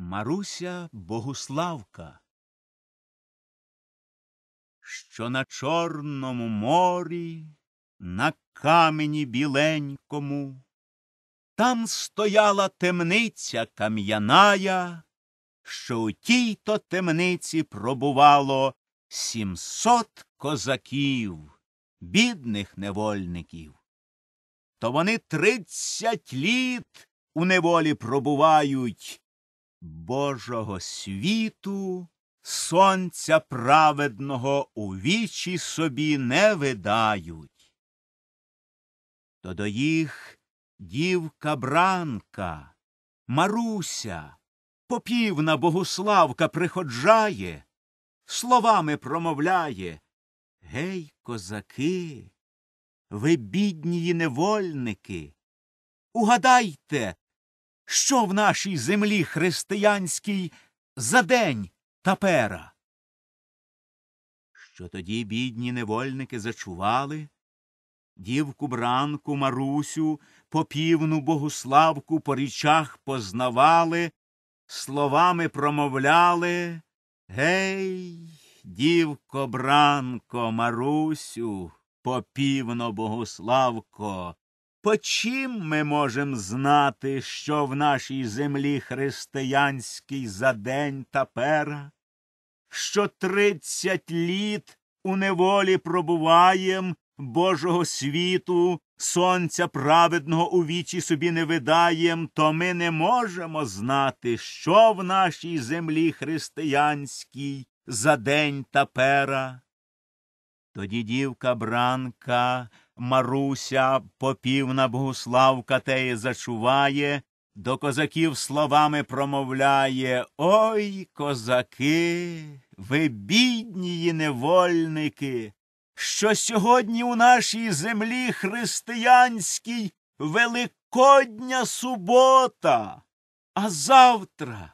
Маруся Богуславка, що на Чорному морі, на камені біленькому, там стояла темниця кам'яная, що у тій то темниці пробувало сімсот козаків, бідних невольників. То вони тридцять літ у неволі пробувають. Божого світу сонця праведного у вічі собі не видають. То до їх дівка бранка, Маруся, попівна богуславка приходжає, словами промовляє Гей, козаки, ви бідні невольники, угадайте, що в нашій землі християнській за день тапера. Що тоді бідні невольники зачували дівку бранку, Марусю, попівну богуславку по річах познавали, словами промовляли Гей, дівко бранко, Марусю, попівно богославко, по чим ми можемо знати, що в нашій землі християнській за день та пера, що тридцять літ у неволі пробуваєм Божого світу, сонця праведного у вічі собі не видаєм, то ми не можемо знати, що в нашій землі християнській за день та пера. Тоді дівка бранка. Маруся, попівна Богуславка теє зачуває, до козаків словами промовляє Ой, козаки, ви біднії невольники, що сьогодні у нашій землі християнській Великодня субота, а завтра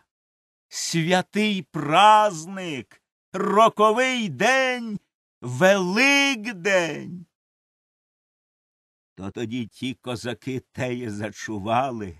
святий празник, роковий день, Великдень. То тоді ті козаки теє зачували,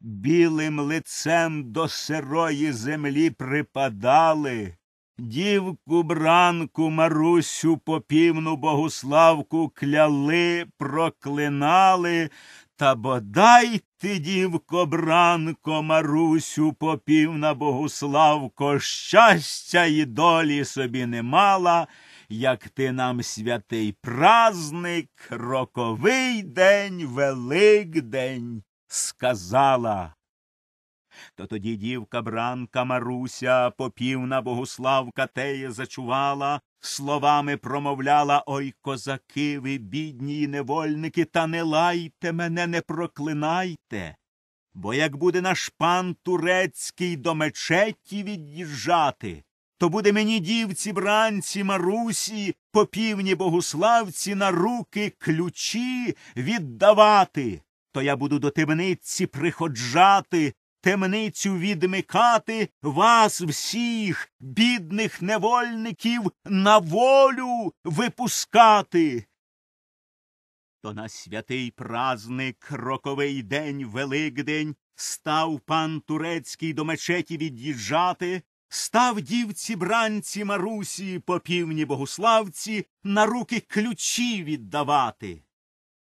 білим лицем до сирої землі припадали, дівку бранку, Марусю, попівну богуславку кляли, проклинали, та бодай ти, дівко, бранко, Марусю, попів на Богуславко, щастя і долі собі не мала, як ти нам святий празник, роковий день, великдень сказала. То тоді дівка бранка Маруся, попівна Богуславка теє зачувала, словами промовляла Ой, козаки, ви, бідні і невольники, та не лайте мене, не проклинайте. Бо як буде наш пан турецький до мечеті від'їжджати, то буде мені дівці бранці Марусі, попівні богуславці на руки ключі віддавати, то я буду до темниці приходжати, темницю відмикати вас всіх, бідних невольників, на волю випускати. То на святий празник роковий день Великдень став пан турецький до мечеті від'їжджати, став дівці бранці Марусі по півні богославці на руки ключі віддавати.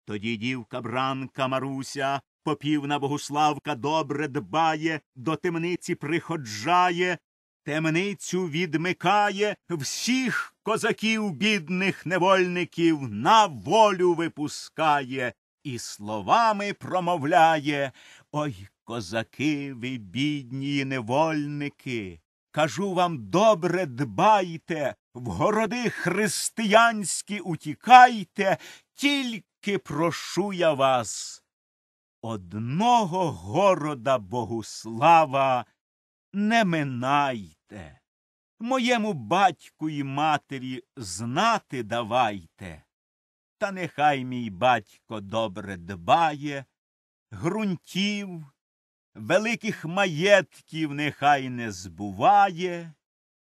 Тоді дівка бранка Маруся Попівна Богуславка добре дбає, до темниці приходжає, темницю відмикає всіх козаків, бідних невольників, на волю випускає і словами промовляє Ой, козаки, ви, бідні невольники. Кажу вам добре дбайте, в городи християнські утікайте, тільки прошу я вас. Одного города Богуслава не минайте, моєму батьку і матері знати давайте, та нехай мій батько добре дбає, грунтів великих маєтків нехай не збуває,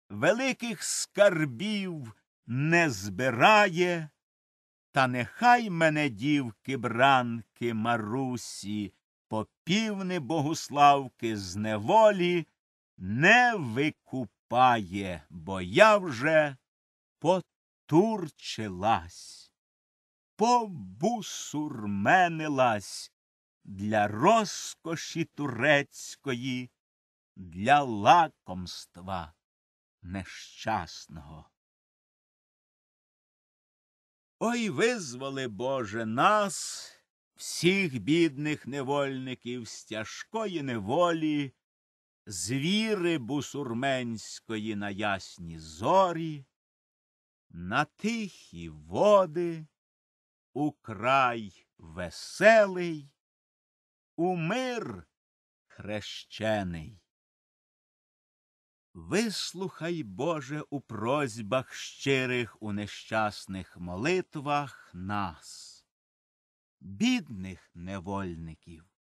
великих скарбів не збирає, та нехай мене дівки, бранки, Марусі, попівни богуславки з неволі не викупає, бо я вже потурчилась, побусурменилась для розкоші турецької, для лакомства нещасного. Ой визволи, Боже, нас, всіх бідних невольників з тяжкої неволі, звіри бусурменської на ясні зорі, на тихі води, у край веселий, у мир хрещений. Вислухай, Боже, у просьбах щирих у нещасних молитвах нас, бідних невольників.